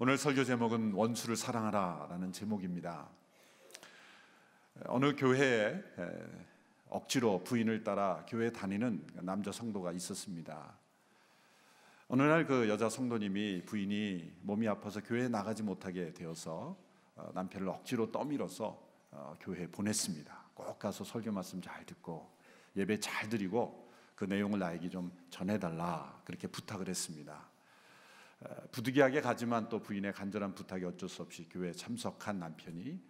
오늘 설교 제목은 원수를 사랑하라라는 제목입니다. 어느 교회에 억지로 부인을 따라 교회 다니는 남자 성도가 있었습니다. 어느 날 그 여자 성도님이 부인이 몸이 아파서 교회에 나가지 못하게 되어서 어, 남편을 억지로 떠밀어서 어, 교회에 보냈습니다. 꼭 가서 설교 말씀 잘 듣고 예배 잘 드리고 그 내용을 나에게 좀 전해달라 그렇게 부탁을 했습니다. 부득이하게 가지만 또 부인의 간절한 부탁에 어쩔 수 없이 교회에 참석한 남편이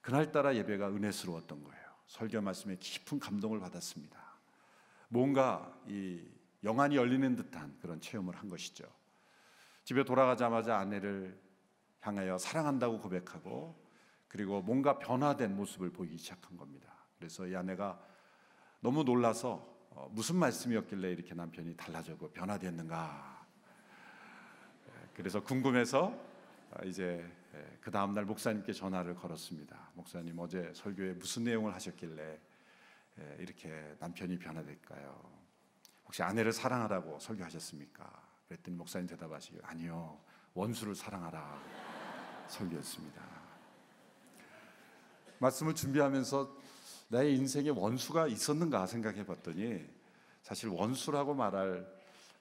그날따라 예배가 은혜스러웠던 거예요. 설교 말씀에 깊은 감동을 받았습니다. 뭔가 이 영안이 열리는 듯한 그런 체험을 한 것이죠. 집에 돌아가자마자 아내를 향하여 사랑한다고 고백하고 그리고 뭔가 변화된 모습을 보이기 시작한 겁니다. 그래서 이 아내가 너무 놀라서 어, 무슨 말씀이었길래 이렇게 남편이 달라져고 변화됐는가 그래서 궁금해서 아, 이제 그 다음 날 목사님께 전화를 걸었습니다. 목사님 어제 설교에 무슨 내용을 하셨길래 이렇게 남편이 변화될까요? 혹시 아내를 사랑하라고 설교하셨습니까? 그랬더니 목사님 대답하시길 아니요 원수를 사랑하라 설교했습니다. 말씀을 준비하면서 나의 인생에 원수가 있었는가 생각해봤더니 사실 원수라고 말할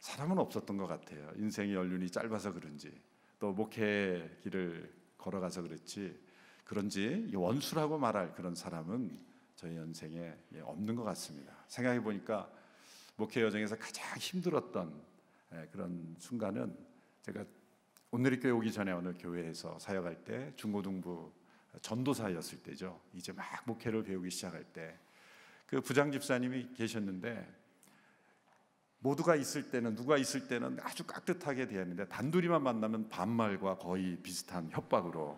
사람은 없었던 것 같아요. 인생의 연륜이 짧아서 그런지 또 목회 길을 걸어가서 그렇지 그런지 원수라고 말할 그런 사람은 저희 인생에 예, 없는 것 같습니다. 생각해 보니까 목회 여정에서 가장 힘들었던 예, 그런 순간은 제가 오늘 교회 오기 전에 오늘 교회에서 사역할 때 중고등부 전도사였을 때죠. 이제 막 목회를 배우기 시작할 때 그 부장 집사님이 계셨는데 모두가 있을 때는 누가 있을 때는 아주 깍듯하게 되었는데 단둘이만 만나면 반말과 거의 비슷한 협박으로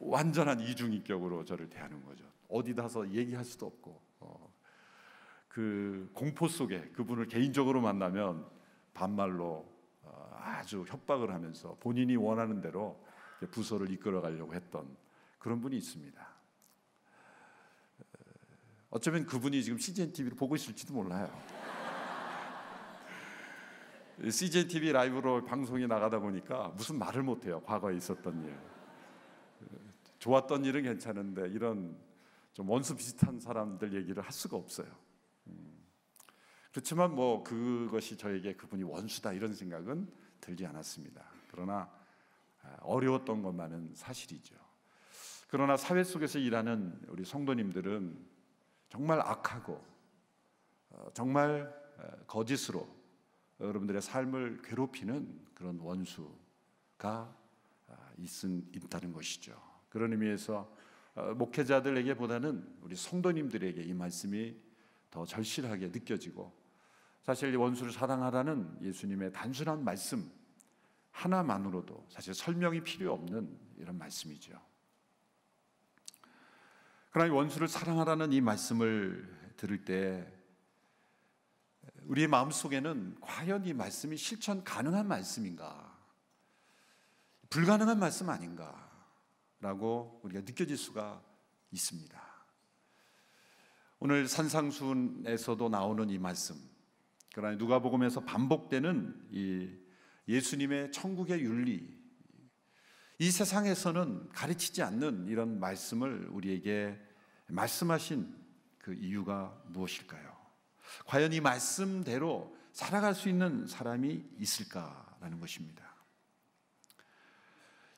완전한 이중인격으로 저를 대하는 거죠. 어디다서 얘기할 수도 없고 어, 그 공포 속에 그분을 개인적으로 만나면 반말로 어, 아주 협박을 하면서 본인이 원하는 대로 부서를 이끌어가려고 했던 그런 분이 있습니다. 어, 어쩌면 그분이 지금 CGN TV를 보고 있을지도 몰라요. CJ TV 라이브로 방송이 나가다 보니까 무슨 말을 못 해요. 과거에 있었던 일. 좋았던 일은 괜찮은데 이런 좀 원수 비슷한 사람들 얘기를 할 수가 없어요. 음. 그렇지만 뭐 그것이 저에게 그분이 원수다 이런 생각은 들지 않았습니다. 그러나 아, 어려웠던 것만은 사실이죠. 그러나 사회 속에서 일하는 우리 성도님들은 정말 악하고 어, 정말 어, 거짓으로 여러분들의 삶을 괴롭히는 그런 원수가 아, 있은, 있다는 것이죠. 그런 의미에서 어, 목회자들에게보다는 우리 성도님들에게 이 말씀이 더 절실하게 느껴지고 사실 원수를 사랑하라는 예수님의 단순한 말씀 하나만으로도 사실 설명이 필요 없는 이런 말씀이죠. 그러나 원수를 사랑하라는 이 말씀을 들을 때 우리의 마음 속에는 과연 이 말씀이 실천 가능한 말씀인가? 불가능한 말씀 아닌가? 라고 우리가 느껴질 수가 있습니다. 오늘 산상순에서도 나오는 이 말씀, 그러나 누가복음에서 반복되는 이 예수님의 천국의 윤리, 이 세상에서는 가르치지 않는 이런 말씀을 우리에게 말씀하신 그 이유가 무엇일까요? 과연 이 말씀대로 살아갈 수 있는 사람이 있을까라는 것입니다.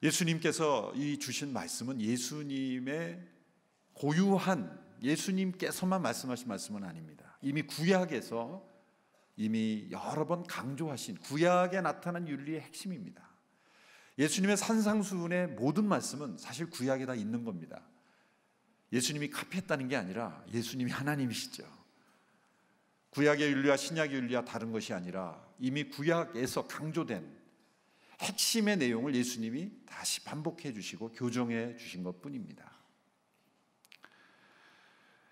예수님께서 이 주신 말씀은 예수님의 고유한 예수님께서만 말씀하신 말씀은 아닙니다. 이미 구약에서 이미 여러 번 강조하신 구약에 나타난 윤리의 핵심입니다. 예수님의 산상수훈의 모든 말씀은 사실 구약에 다 있는 겁니다. 예수님이 카피했다는 게 아니라 예수님이 하나님이시죠. 구약의 윤리와 신약의 윤리와 다른 것이 아니라 이미 구약에서 강조된 핵심의 내용을 예수님이 다시 반복해 주시고 교정해 주신 것 뿐입니다.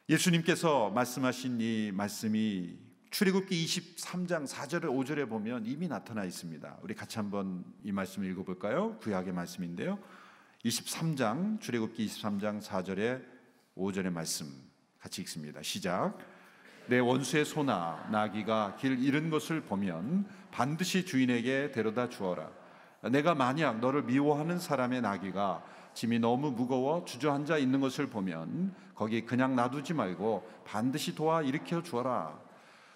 예수님께서 말씀하신 이 말씀이 출애굽기 23장 4절에 5절에 보면 이미 나타나 있습니다. 우리 같이 한번 이 말씀을 읽어 볼까요? 구약의 말씀인데요. 23장 출애굽기 23장 4절에 5절의 말씀 같이 읽습니다. 시작. 내 원수의 소나 나귀가 길 잃은 것을 보면 반드시 주인에게 데려다 주어라. 내가 만약 너를 미워하는 사람의 나귀가 짐이 너무 무거워 주저앉아 있는 것을 보면 거기 그냥 놔두지 말고 반드시 도와 일으켜 주어라.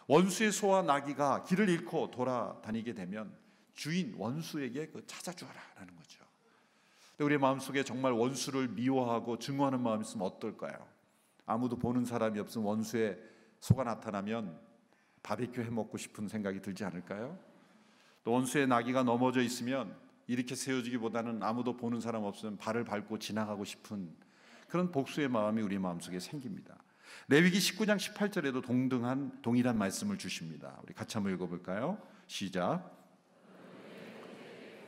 원수의 소와 나귀가 길을 잃고 돌아다니게 되면 주인 원수에게 그 찾아주어라라는 거죠. 우리 마음속에 정말 원수를 미워하고 증오하는 마음이 있으면 어떨까요? 아무도 보는 사람이 없으면 원수의 소가 나타나면 바베큐 해 먹고 싶은 생각이 들지 않을까요? 또 원수의 나귀가 넘어져 있으면 이렇게 세워지기보다는 아무도 보는 사람 없으면 발을 밟고 지나가고 싶은 그런 복수의 마음이 우리 마음속에 생깁니다. 레위기 19장 18절에도 동등한 동일한 말씀을 주십니다. 우리 같이 한번 읽어 볼까요? 시작.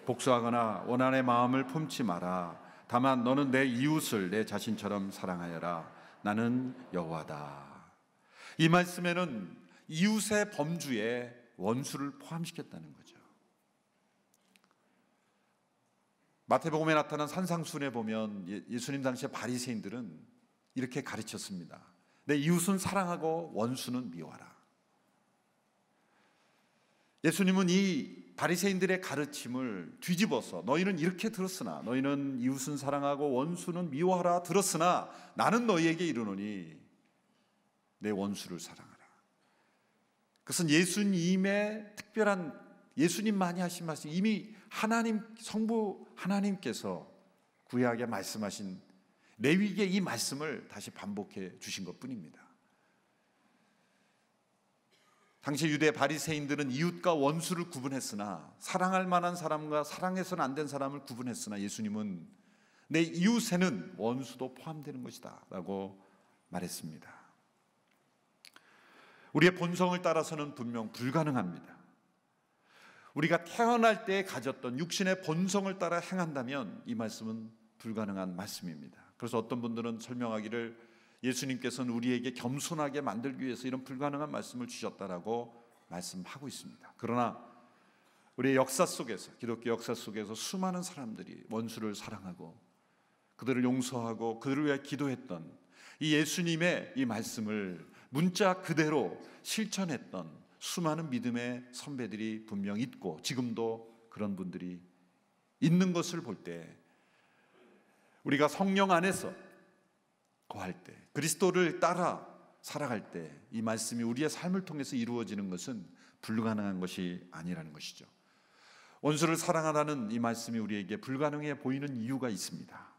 복수하거나 원한의 마음을 품지 마라. 다만 너는 내 이웃을 내 자신처럼 사랑하여라. 나는 여호와다. 이 말씀에는 이웃의 범주에 원수를 포함시켰다는 거죠. 마태복음에 나타난 산상순에 보면 예, 예수님 당시의 바리새인들은 이렇게 가르쳤습니다. 내 이웃은 사랑하고 원수는 미워하라. 예수님은 이 바리새인들의 가르침을 뒤집어서 너희는 이렇게 들었으나 너희는 이웃은 사랑하고 원수는 미워하라 들었으나 나는 너희에게 이르노니 내 원수를 사랑하라. 그것은 예수님의 특별한 예수님만이 하신 말씀, 이미 하나님 성부 하나님께서 구약에 말씀하신 레위기의 이 말씀을 다시 반복해 주신 것뿐입니다. 당시 유대 바리새인들은 이웃과 원수를 구분했으나 사랑할 만한 사람과 사랑해서는 안 된 사람을 구분했으나 예수님은 내 이웃에는 원수도 포함되는 것이다라고 말했습니다. 우리의 본성을 따라서는 분명 불가능합니다. 우리가 태어날 때 가졌던 육신의 본성을 따라 행한다면 이 말씀은 불가능한 말씀입니다. 그래서 어떤 분들은 설명하기를 예수님께서는 우리에게 겸손하게 만들기 위해서 이런 불가능한 말씀을 주셨다라고 말씀하고 있습니다. 그러나 우리의 역사 속에서 기독교 역사 속에서 수많은 사람들이 원수를 사랑하고 그들을 용서하고 그들을 위해 기도했던 이 예수님의 이 말씀을 문자 그대로 실천했던 수많은 믿음의 선배들이 분명 있고 지금도 그런 분들이 있는 것을 볼 때 우리가 성령 안에서 거할 때 그리스도를 따라 살아갈 때 이 말씀이 우리의 삶을 통해서 이루어지는 것은 불가능한 것이 아니라는 것이죠. 원수를 사랑하라는 이 말씀이 우리에게 불가능해 보이는 이유가 있습니다.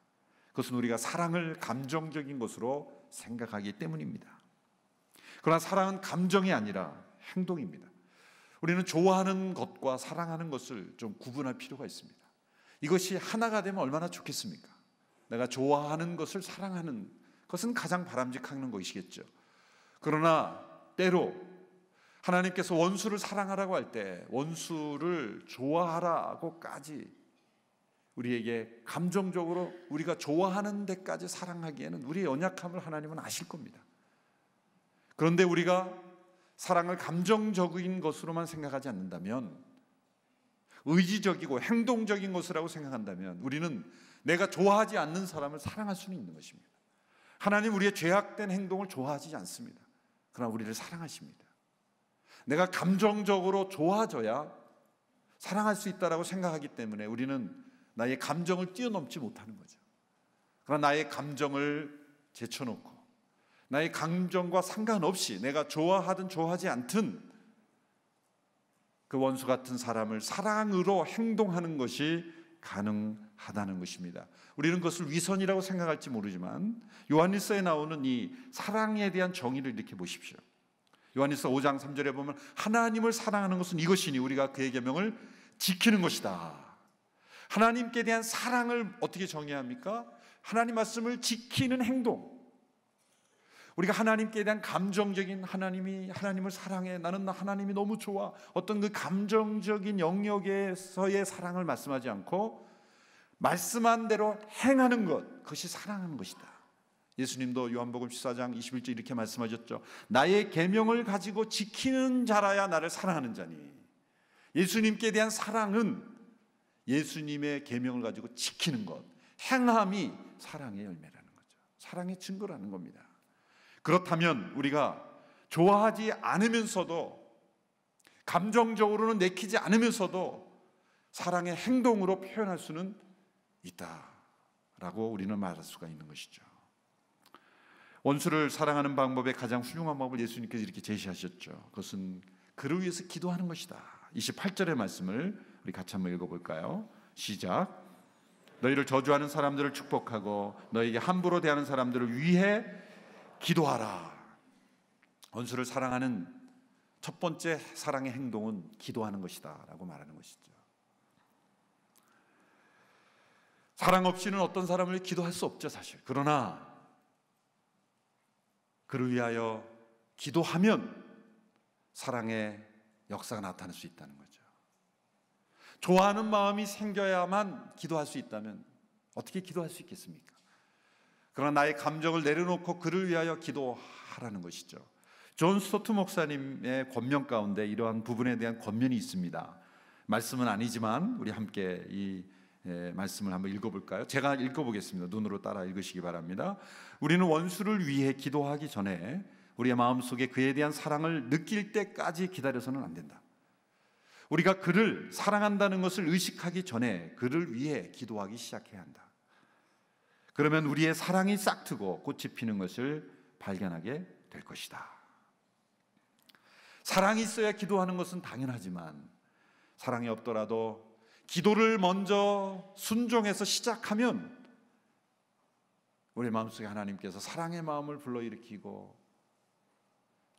그것은 우리가 사랑을 감정적인 것으로 생각하기 때문입니다. 그러나 사랑은 감정이 아니라 행동입니다. 우리는 좋아하는 것과 사랑하는 것을 좀 구분할 필요가 있습니다. 이것이 하나가 되면 얼마나 좋겠습니까? 내가 좋아하는 것을 사랑하는 것은 가장 바람직한 것이겠죠. 그러나 때로 하나님께서 원수를 사랑하라고 할 때 원수를 좋아하라고까지 우리에게 감정적으로 우리가 좋아하는 데까지 사랑하기에는 우리의 연약함을 하나님은 아실 겁니다. 그런데 우리가 사랑을 감정적인 것으로만 생각하지 않는다면 의지적이고 행동적인 것이라고 생각한다면 우리는 내가 좋아하지 않는 사람을 사랑할 수는 있는 것입니다. 하나님 우리의 죄악된 행동을 좋아하지 않습니다. 그러나 우리를 사랑하십니다. 내가 감정적으로 좋아져야 사랑할 수 있다라고 생각하기 때문에 우리는 나의 감정을 뛰어넘지 못하는 거죠. 그러나 나의 감정을 제쳐놓고 나의 감정과 상관없이 내가 좋아하든 좋아하지 않든 그 원수 같은 사람을 사랑으로 행동하는 것이 가능하다는 것입니다. 우리는 그것을 위선이라고 생각할지 모르지만 요한일서에 나오는 이 사랑에 대한 정의를 이렇게 보십시오. 요한일서 5장 3절에 보면 하나님을 사랑하는 것은 이것이니 우리가 그의 계명을 지키는 것이다. 하나님께 대한 사랑을 어떻게 정의합니까? 하나님 말씀을 지키는 행동. 우리가 하나님께 대한 감정적인 하나님이 하나님을 사랑해 나는 하나님이 너무 좋아 어떤 그 감정적인 영역에서의 사랑을 말씀하지 않고 말씀한 대로 행하는 것 그것이 사랑하는 것이다. 예수님도 요한복음 14장 21절 이렇게 말씀하셨죠. 나의 계명을 가지고 지키는 자라야 나를 사랑하는 자니. 예수님께 대한 사랑은 예수님의 계명을 가지고 지키는 것, 행함이 사랑의 열매라는 거죠. 사랑의 증거라는 겁니다. 그렇다면 우리가 좋아하지 않으면서도 감정적으로는 내키지 않으면서도 사랑의 행동으로 표현할 수는 있다라고 우리는 말할 수가 있는 것이죠. 원수를 사랑하는 방법의 가장 훌륭한 방법을 예수님께서 이렇게 제시하셨죠. 그것은 그를 위해서 기도하는 것이다. 28절의 말씀을 우리 같이 한번 읽어볼까요? 시작. 너희를 저주하는 사람들을 축복하고 너에게 함부로 대하는 사람들을 위해 기도하라. 원수를 사랑하는 첫 번째 사랑의 행동은 기도하는 것이다라고 말하는 것이죠. 사랑 없이는 어떤 사람을 기도할 수 없죠, 사실. 그러나 그를 위하여 기도하면 사랑의 역사가 나타날 수 있다는 거죠. 좋아하는 마음이 생겨야만 기도할 수 있다면 어떻게 기도할 수 있겠습니까? 그러나 나의 감정을 내려놓고 그를 위하여 기도하라는 것이죠. 존 스토트 목사님의 권면 가운데 이러한 부분에 대한 권면이 있습니다. 말씀은 아니지만 우리 함께 이 예, 말씀을 한번 읽어볼까요? 제가 읽어보겠습니다. 눈으로 따라 읽으시기 바랍니다. 우리는 원수를 위해 기도하기 전에 우리의 마음 속에 그에 대한 사랑을 느낄 때까지 기다려서는 안 된다. 우리가 그를 사랑한다는 것을 의식하기 전에 그를 위해 기도하기 시작해야 한다. 그러면 우리의 사랑이 싹트고 꽃이 피는 것을 발견하게 될 것이다. 사랑이 있어야 기도하는 것은 당연하지만 사랑이 없더라도 기도를 먼저 순종해서 시작하면 우리 마음속에 하나님께서 사랑의 마음을 불러일으키고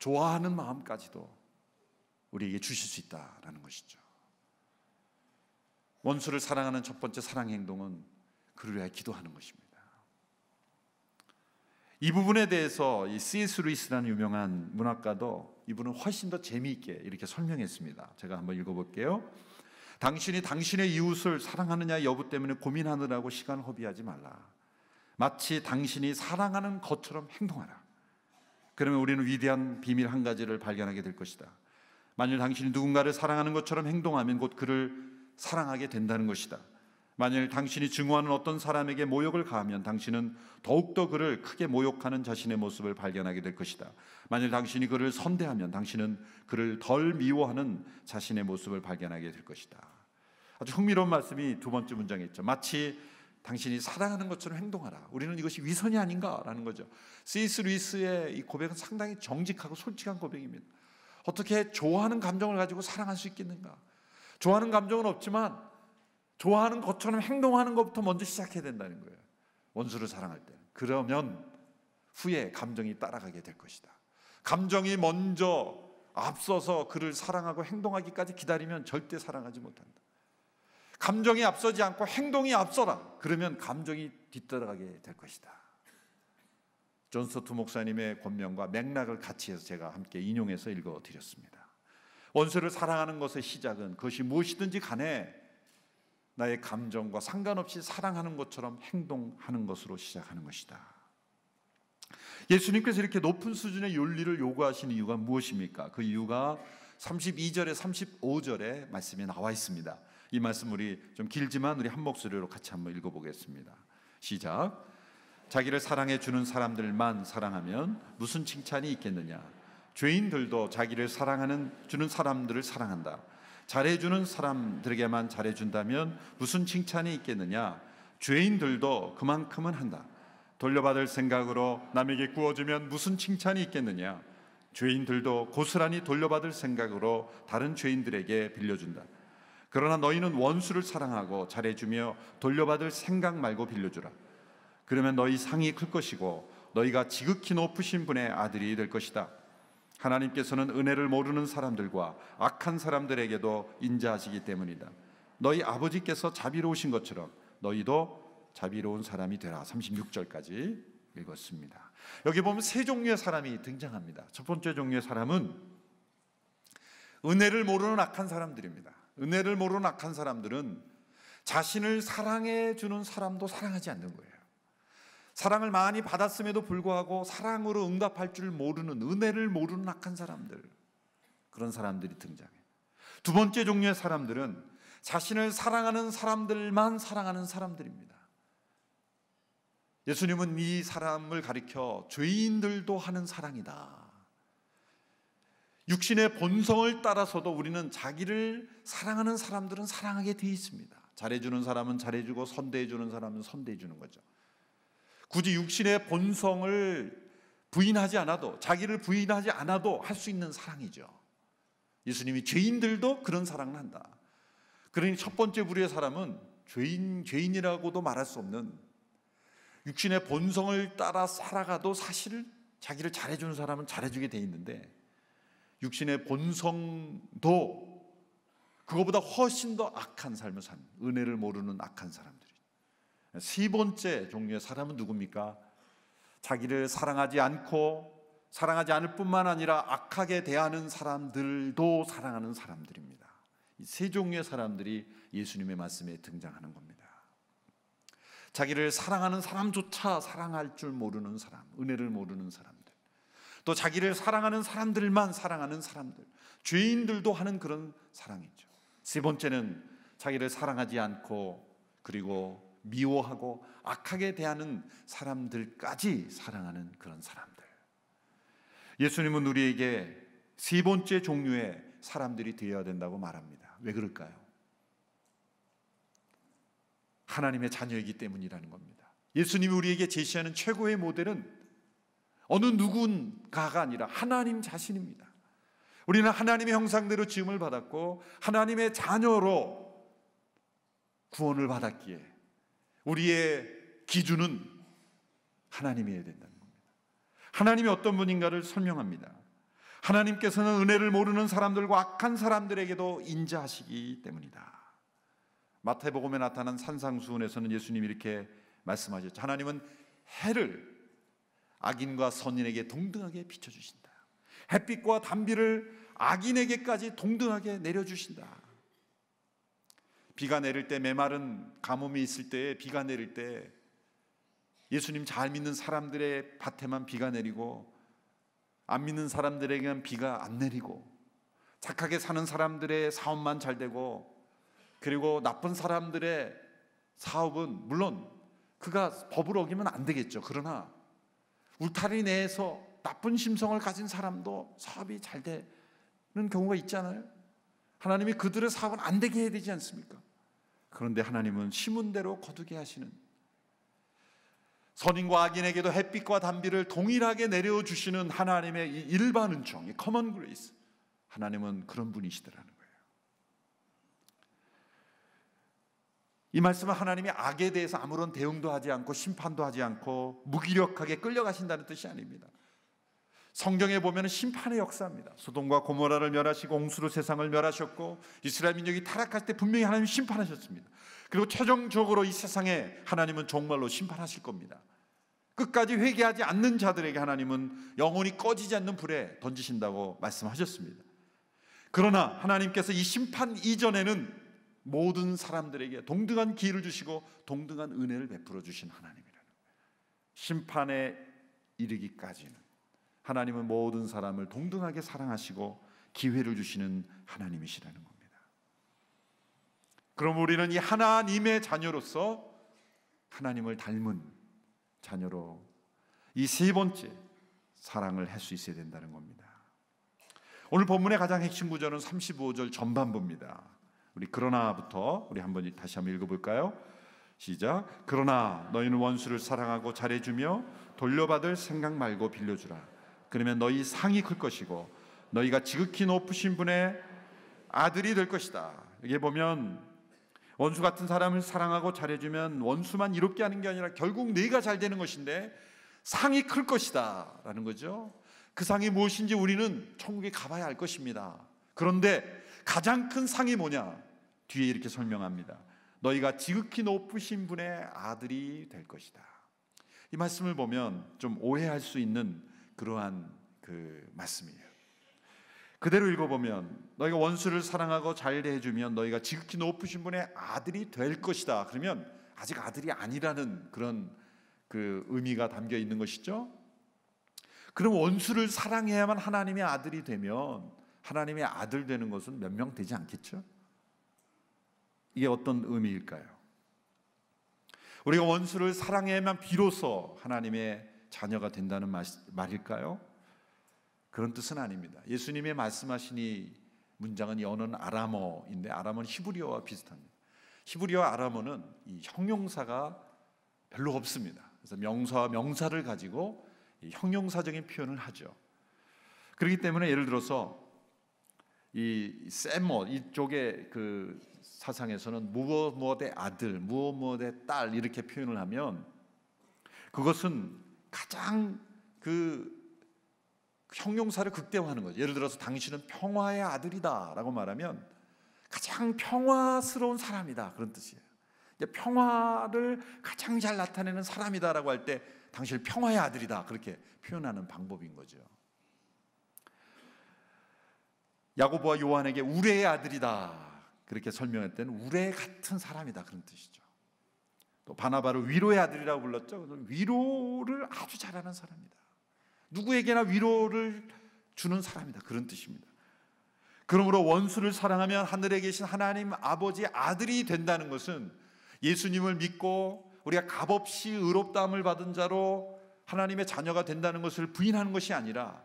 좋아하는 마음까지도 우리에게 주실 수 있다라는 것이죠. 원수를 사랑하는 첫 번째 사랑 행동은 그를 위하 기도하는 것입니다. 이 부분에 대해서 이 C.S. 루이스라는 유명한 문학가도 이분은 훨씬 더 재미있게 이렇게 설명했습니다. 제가 한번 읽어볼게요. 당신이 당신의 이웃을 사랑하느냐 여부 때문에 고민하느라고 시간 허비하지 말라. 마치 당신이 사랑하는 것처럼 행동하라. 그러면 우리는 위대한 비밀 한 가지를 발견하게 될 것이다. 만일 당신이 누군가를 사랑하는 것처럼 행동하면 곧 그를 사랑하게 된다는 것이다. 만일 당신이 증오하는 어떤 사람에게 모욕을 가하면 당신은 더욱더 그를 크게 모욕하는 자신의 모습을 발견하게 될 것이다. 만일 당신이 그를 선대하면 당신은 그를 덜 미워하는 자신의 모습을 발견하게 될 것이다. 아주 흥미로운 말씀이 두 번째 문장에 있죠. 마치 당신이 사랑하는 것처럼 행동하라. 우리는 이것이 위선이 아닌가라는 거죠. 시스 루이스의 이 고백은 상당히 정직하고 솔직한 고백입니다. 어떻게 좋아하는 감정을 가지고 사랑할 수 있겠는가? 좋아하는 감정은 없지만 좋아하는 것처럼 행동하는 것부터 먼저 시작해야 된다는 거예요. 원수를 사랑할 때 그러면 후에 감정이 따라가게 될 것이다. 감정이 먼저 앞서서 그를 사랑하고 행동하기까지 기다리면 절대 사랑하지 못한다. 감정이 앞서지 않고 행동이 앞서라. 그러면 감정이 뒤따라가게 될 것이다. 존 스토트 목사님의 권면과 맥락을 같이 해서 제가 함께 인용해서 읽어 드렸습니다. 원수를 사랑하는 것의 시작은 그것이 무엇이든지 간에 나의 감정과 상관없이 사랑하는 것처럼 행동하는 것으로 시작하는 것이다. 예수님께서 이렇게 높은 수준의 윤리를 요구하신 이유가 무엇입니까? 그 이유가 32절에 35절에 말씀이 나와 있습니다. 이 말씀 우리 좀 길지만 우리 한 목소리로 같이 한번 읽어보겠습니다. 시작. 자기를 사랑해 주는 사람들만 사랑하면 무슨 칭찬이 있겠느냐? 죄인들도 자기를 사랑하는 주는 사람들을 사랑한다. 잘해주는 사람들에게만 잘해준다면 무슨 칭찬이 있겠느냐? 죄인들도 그만큼은 한다. 돌려받을 생각으로 남에게 구워주면 무슨 칭찬이 있겠느냐? 죄인들도 고스란히 돌려받을 생각으로 다른 죄인들에게 빌려준다. 그러나 너희는 원수를 사랑하고 잘해주며 돌려받을 생각 말고 빌려주라. 그러면 너희 상이 클 것이고 너희가 지극히 높으신 분의 아들이 될 것이다. 하나님께서는 은혜를 모르는 사람들과 악한 사람들에게도 인자하시기 때문이다. 너희 아버지께서 자비로우신 것처럼 너희도 자비로운 사람이 되라. 36절까지 읽었습니다. 여기 보면 세 종류의 사람이 등장합니다. 첫 번째 종류의 사람은 은혜를 모르는 악한 사람들입니다. 은혜를 모르는 악한 사람들은 자신을 사랑해 주는 사람도 사랑하지 않는 거예요. 사랑을 많이 받았음에도 불구하고 사랑으로 응답할 줄 모르는 은혜를 모르는 악한 사람들 그런 사람들이 등장해. 두 번째 종류의 사람들은 자신을 사랑하는 사람들만 사랑하는 사람들입니다. 예수님은 이 사람을 가리켜 죄인들도 하는 사랑이다. 육신의 본성을 따라서도 우리는 자기를 사랑하는 사람들은 사랑하게 돼 있습니다. 잘해주는 사람은 잘해주고 선대해주는 사람은 선대해주는 거죠. 굳이 육신의 본성을 부인하지 않아도 자기를 부인하지 않아도 할 수 있는 사랑이죠. 예수님이 죄인들도 그런 사랑을 한다. 그러니 첫 번째 부류의 사람은 죄인 죄인이라고도 말할 수 없는 육신의 본성을 따라 살아가도 사실 자기를 잘해주는 사람은 잘해주게 돼 있는데 육신의 본성도 그거보다 훨씬 더 악한 삶을 산 은혜를 모르는 악한 사람. 세 번째 종류의 사람은 누굽니까? 자기를 사랑하지 않고 사랑하지 않을 뿐만 아니라 악하게 대하는 사람들도 사랑하는 사람들입니다. 이 세 종류의 사람들이 예수님의 말씀에 등장하는 겁니다. 자기를 사랑하는 사람조차 사랑할 줄 모르는 사람, 은혜를 모르는 사람들. 또 자기를 사랑하는 사람들만 사랑하는 사람들. 죄인들도 하는 그런 사랑이죠. 세 번째는 자기를 사랑하지 않고 그리고 미워하고 악하게 대하는 사람들까지 사랑하는 그런 사람들. 예수님은 우리에게 세 번째 종류의 사람들이 되어야 된다고 말합니다. 왜 그럴까요? 하나님의 자녀이기 때문이라는 겁니다. 예수님이 우리에게 제시하는 최고의 모델은 어느 누군가가 아니라 하나님 자신입니다. 우리는 하나님의 형상대로 지음을 받았고 하나님의 자녀로 구원을 받았기에 우리의 기준은 하나님이어야 된다는 겁니다. 하나님이 어떤 분인가를 설명합니다. 하나님께서는 은혜를 모르는 사람들과 악한 사람들에게도 인자하시기 때문이다. 마태복음에 나타난 산상수훈에서는 예수님이 이렇게 말씀하셨죠. 하나님은 해를 악인과 선인에게 동등하게 비춰주신다. 햇빛과 담비를 악인에게까지 동등하게 내려주신다. 비가 내릴 때 메마른 가뭄이 있을 때 비가 내릴 때 예수님 잘 믿는 사람들의 밭에만 비가 내리고 안 믿는 사람들에게는 비가 안 내리고 착하게 사는 사람들의 사업만 잘 되고 그리고 나쁜 사람들의 사업은 물론 그가 법을 어기면 안 되겠죠. 그러나 울타리 내에서 나쁜 심성을 가진 사람도 사업이 잘 되는 경우가 있잖아요. 하나님이 그들의 사업은 안 되게 해야 되지 않습니까? 그런데 하나님은 심은 대로 거두게 하시는 선인과 악인에게도 햇빛과 단비를 동일하게 내려 주시는 하나님의 이 일반 은총, 이 커먼 그레이스. 하나님은 그런 분이시더라는 거예요. 이 말씀은 하나님이 악에 대해서 아무런 대응도 하지 않고 심판도 하지 않고 무기력하게 끌려가신다는 뜻이 아닙니다. 성경에 보면 심판의 역사입니다. 소돔과 고모라를 멸하시고 옹수로 세상을 멸하셨고 이스라엘 민족이 타락할 때 분명히 하나님 심판하셨습니다. 그리고 최종적으로 이 세상에 하나님은 정말로 심판하실 겁니다. 끝까지 회개하지 않는 자들에게 하나님은 영혼이 꺼지지 않는 불에 던지신다고 말씀하셨습니다. 그러나 하나님께서 이 심판 이전에는 모든 사람들에게 동등한 기회를 주시고 동등한 은혜를 베풀어 주신 하나님이라는 거예요. 심판에 이르기까지는 하나님은 모든 사람을 동등하게 사랑하시고 기회를 주시는 하나님이시라는 겁니다. 그럼 우리는 이 하나님의 자녀로서 하나님을 닮은 자녀로 이 세 번째 사랑을 할 수 있어야 된다는 겁니다. 오늘 본문의 가장 핵심 구절은 35절 전반부입니다. 우리 그러나부터 우리 한번 다시 한번 읽어볼까요? 시작. 그러나 너희는 원수를 사랑하고 잘해주며 돌려받을 생각 말고 빌려주라. 그러면 너희 상이 클 것이고 너희가 지극히 높으신 분의 아들이 될 것이다. 여기 보면 원수 같은 사람을 사랑하고 잘해주면 원수만 이롭게 하는 게 아니라 결국 네가 잘 되는 것인데 상이 클 것이다. 라는 거죠. 그 상이 무엇인지 우리는 천국에 가봐야 알 것입니다. 그런데 가장 큰 상이 뭐냐? 뒤에 이렇게 설명합니다. 너희가 지극히 높으신 분의 아들이 될 것이다. 이 말씀을 보면 좀 오해할 수 있는 그러한 그 말씀이에요. 그대로 읽어보면 너희가 원수를 사랑하고 잘 대해주면 너희가 지극히 높으신 분의 아들이 될 것이다. 그러면 아직 아들이 아니라는 그런 그 의미가 담겨 있는 것이죠. 그럼 원수를 사랑해야만 하나님의 아들이 되면 하나님의 아들 되는 것은 몇 명 되지 않겠죠? 이게 어떤 의미일까요? 우리가 원수를 사랑해야만 비로소 하나님의 자녀가 된다는 말, 일까요 그런 뜻은 아닙니다. 예수님의 말씀하신 이 문장은 연어 아람어인데 아람어는 히브리어와 비슷합니다. 히브리어 아람어는 형용사가 별로 없습니다. 그래서 명사와 명사를 가지고 형용사적인 표현을 하죠. 그렇기 때문에 예를 들어서 이 세모 이쪽의 그 사상에서는 무엇 무엇의 아들, 무엇 무엇의 딸 이렇게 표현을 하면 그것은 가장 그 형용사를 극대화하는 거죠. 예를 들어서 당신은 평화의 아들이다라고 말하면 가장 평화스러운 사람이다 그런 뜻이에요. 평화를 가장 잘 나타내는 사람이다라고 할 때 당신을 평화의 아들이다 그렇게 표현하는 방법인 거죠. 야고보와 요한에게 우레의 아들이다 그렇게 설명할 때 우레 같은 사람이다 그런 뜻이죠. 또 바나바를 위로의 아들이라고 불렀죠. 위로를 아주 잘하는 사람이다. 누구에게나 위로를 주는 사람이다. 그런 뜻입니다. 그러므로 원수를 사랑하면 하늘에 계신 하나님 아버지 아들이 된다는 것은 예수님을 믿고 우리가 값없이 의롭다함을 받은 자로 하나님의 자녀가 된다는 것을 부인하는 것이 아니라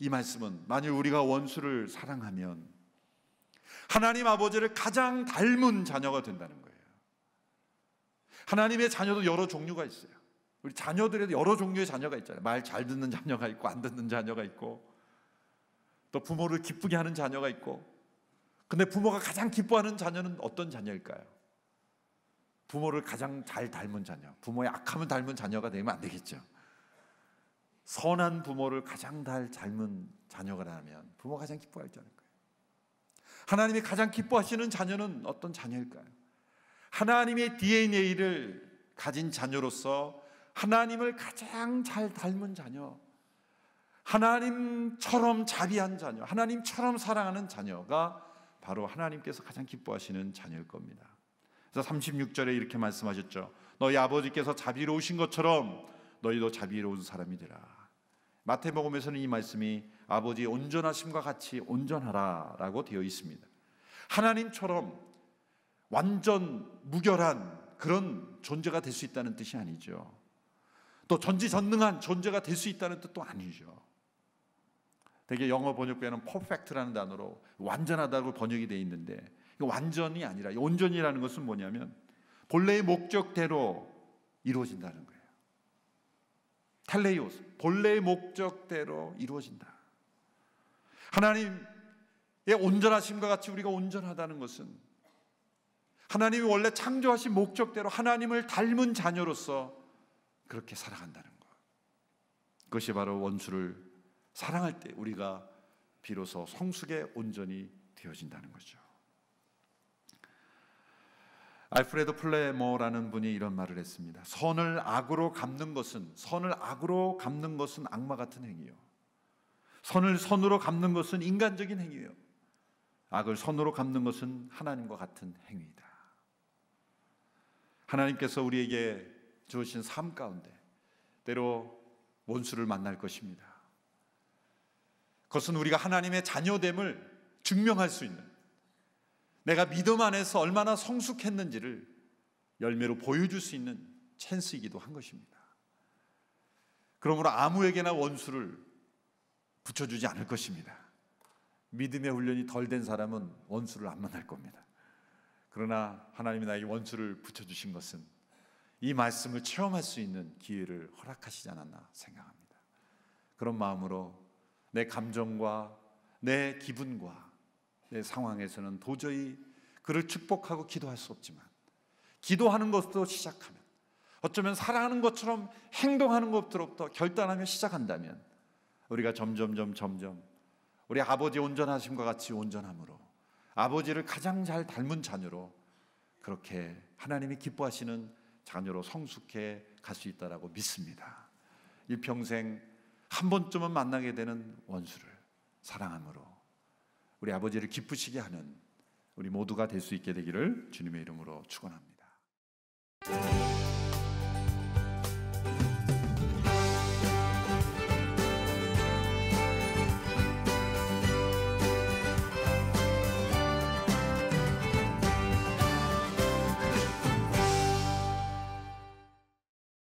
이 말씀은 만일 우리가 원수를 사랑하면 하나님 아버지를 가장 닮은 자녀가 된다는 거예요. 하나님의 자녀도 여러 종류가 있어요. 우리 자녀들에도 여러 종류의 자녀가 있잖아요. 말 잘 듣는 자녀가 있고 안 듣는 자녀가 있고 또 부모를 기쁘게 하는 자녀가 있고 근데 부모가 가장 기뻐하는 자녀는 어떤 자녀일까요? 부모를 가장 잘 닮은 자녀, 부모의 악함을 닮은 자녀가 되면 안 되겠죠. 선한 부모를 가장 잘 닮은 자녀가라면 부모가 가장 기뻐할 자녀일 거요 하나님이 가장 기뻐하시는 자녀는 어떤 자녀일까요? 하나님의 DNA를 가진 자녀로서 하나님을 가장 잘 닮은 자녀, 하나님처럼 자비한 자녀, 하나님처럼 사랑하는 자녀가 바로 하나님께서 가장 기뻐하시는 자녀일 겁니다. 그래서 36절에 이렇게 말씀하셨죠. 너희 아버지께서 자비로우신 것처럼 너희도 자비로운 사람이 되라. 마태복음에서는 이 말씀이 아버지의 온전하심과 같이 온전하라라고 되어 있습니다. 하나님처럼 완전 무결한 그런 존재가 될 수 있다는 뜻이 아니죠. 또 전지전능한 존재가 될 수 있다는 뜻도 아니죠. 되게 영어 번역에는 perfect라는 단어로 완전하다고 번역이 되어 있는데 완전이 아니라 온전이라는 것은 뭐냐면 본래의 목적대로 이루어진다는 거예요. 텔레이오스 본래의 목적대로 이루어진다. 하나님의 온전하심과 같이 우리가 온전하다는 것은 하나님이 원래 창조하신 목적대로 하나님을 닮은 자녀로서 그렇게 살아간다는 것. 그것이 바로 원수를 사랑할 때 우리가 비로소 성숙의 온전히 되어진다는 거죠. 알프레드 플레모라는 분이 이런 말을 했습니다. 선을 악으로 갚는 것은 선을 악으로 갚는 것은 악마 같은 행위요. 선을 선으로 갚는 것은 인간적인 행위요. 악을 선으로 갚는 것은 하나님과 같은 행위이다. 하나님께서 우리에게 주신 삶 가운데 때로 원수를 만날 것입니다. 그것은 우리가 하나님의 자녀됨을 증명할 수 있는 내가 믿음 안에서 얼마나 성숙했는지를 열매로 보여줄 수 있는 찬스이기도 한 것입니다. 그러므로 아무에게나 원수를 붙여주지 않을 것입니다. 믿음의 훈련이 덜 된 사람은 원수를 안 만날 겁니다. 그러나 하나님이 나에게 원수를 붙여주신 것은 이 말씀을 체험할 수 있는 기회를 허락하시지 않았나 생각합니다. 그런 마음으로 내 감정과 내 기분과 내 상황에서는 도저히 그를 축복하고 기도할 수 없지만 기도하는 것도 시작하면 어쩌면 살아가는 것처럼 행동하는 것부터 결단하며 시작한다면 우리가 점점점 점점 우리 아버지 온전하심과 같이 온전함으로 아버지를 가장 잘 닮은 자녀로 그렇게 하나님이 기뻐하시는 자녀로 성숙해 갈 수 있다라고 믿습니다. 일평생 한 번쯤은 만나게 되는 원수를 사랑함으로 우리 아버지를 기쁘시게 하는 우리 모두가 될 수 있게 되기를 주님의 이름으로 축원합니다.